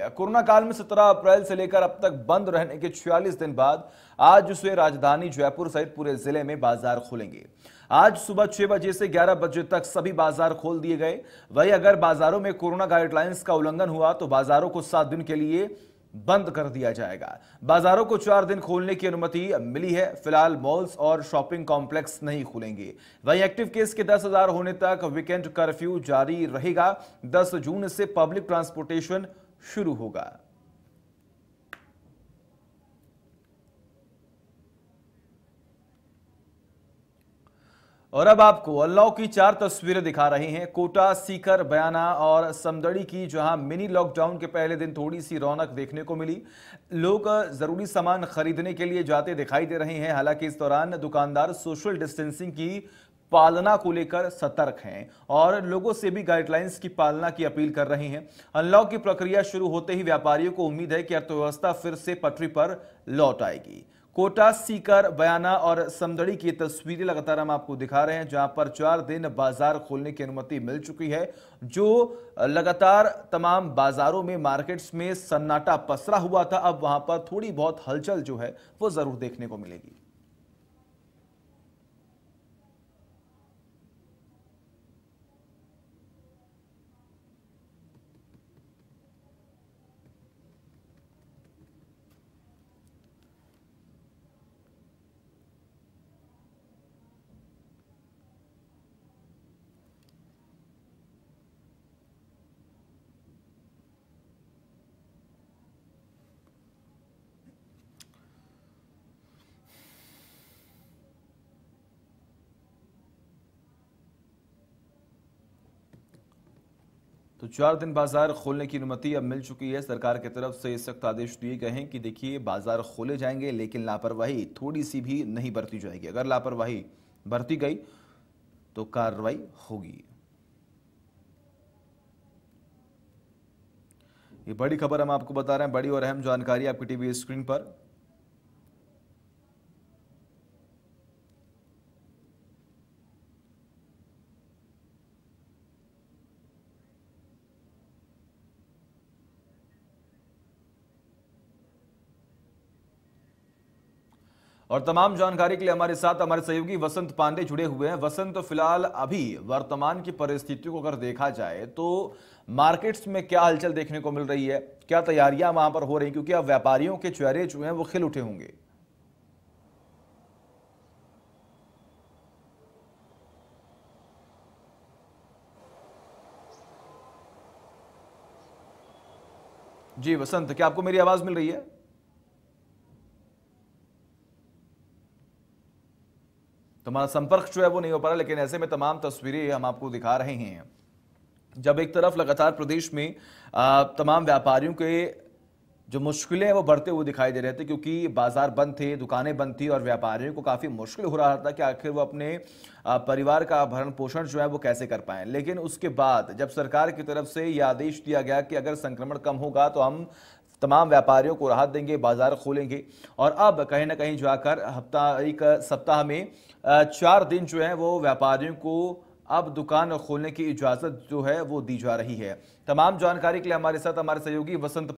है कोरोना काल में 17 अप्रैल से लेकर अब तक बंद रहने के 46 दिन बाद आज से राजधानी जयपुर सहित पूरे जिले में बाजार खुलेंगे आज सुबह छह बजे से ग्यारह बजे तक सभी बाजार खोल दिए गए वही अगर बाजारों में कोरोना गाइडलाइंस का उल्लंघन हुआ तो बाजारों को सात दिन के लिए बंद कर दिया जाएगा बाजारों को चार दिन खोलने की अनुमति मिली है फिलहाल मॉल्स और शॉपिंग कॉम्प्लेक्स नहीं खुलेंगे वही एक्टिव केस के दस हजार होने तक वीकेंड कर्फ्यू जारी रहेगा 10 जून से पब्लिक ट्रांसपोर्टेशन शुरू होगा और अब आपको अल्लाह की चार तस्वीरें दिखा रहे हैं कोटा सीकर बयाना और समदड़ी की जहां मिनी लॉकडाउन के पहले दिन थोड़ी सी रौनक देखने को मिली लोग ज़रूरी सामान खरीदने के लिए जाते दिखाई दे रहे हैं हालांकि इस दौरान दुकानदार सोशल डिस्टेंसिंग की पालना को लेकर सतर्क हैं और लोगों से भी गाइडलाइंस की पालना की अपील कर रहे हैं अनलॉक की प्रक्रिया शुरू होते ही व्यापारियों को उम्मीद है कि अर्थव्यवस्था फिर से पटरी पर लौट आएगी कोटा सीकर बयाना और समदड़ी की तस्वीरें लगातार हम आपको दिखा रहे हैं जहां पर चार दिन बाजार खोलने की अनुमति मिल चुकी है जो लगातार तमाम बाजारों में मार्केट्स में सन्नाटा पसरा हुआ था अब वहां पर थोड़ी बहुत हलचल जो है वो जरूर देखने को मिलेगी तो चार दिन बाजार खोलने की अनुमति अब मिल चुकी है सरकार की तरफ से सख्त आदेश दिए गए हैं कि देखिए बाजार खोले जाएंगे लेकिन लापरवाही थोड़ी सी भी नहीं बरती जाएगी अगर लापरवाही बरती गई तो कार्रवाई होगी ये बड़ी खबर हम आपको बता रहे हैं बड़ी और अहम जानकारी आपकी टीवी स्क्रीन पर और तमाम जानकारी के लिए हमारे साथ हमारे सहयोगी वसंत पांडे जुड़े हुए हैं वसंत तो फिलहाल अभी वर्तमान की परिस्थितियों को अगर देखा जाए तो मार्केट्स में क्या हलचल देखने को मिल रही है क्या तैयारियां वहां पर हो रही क्योंकि अब व्यापारियों के चेहरे जो हैं वो खिल उठे होंगे जी वसंत क्या आपको मेरी आवाज मिल रही है तो हमारा संपर्क जो है वो नहीं हो पा रहा लेकिन ऐसे में तमाम तस्वीरें हम आपको दिखा रहे हैं जब एक तरफ लगातार प्रदेश में तमाम व्यापारियों के जो मुश्किलें हैं वो बढ़ते हुए दिखाई दे रहे थे क्योंकि बाजार बंद थे दुकानें बंद थी और व्यापारियों को काफ़ी मुश्किल हो रहा था कि आखिर वो अपने परिवार का भरण पोषण जो है वो कैसे कर पाएँ लेकिन उसके बाद जब सरकार की तरफ से यह आदेश दिया गया कि अगर संक्रमण कम होगा तो हम तमाम व्यापारियों को राहत देंगे बाजार खोलेंगे और अब कहीं ना कहीं जाकर हफ्ता एक सप्ताह में चार दिन जो है वो व्यापारियों को अब दुकान खोलने की इजाज़त जो है वो दी जा रही है तमाम जानकारी के लिए हमारे साथ हमारे सहयोगी वसंत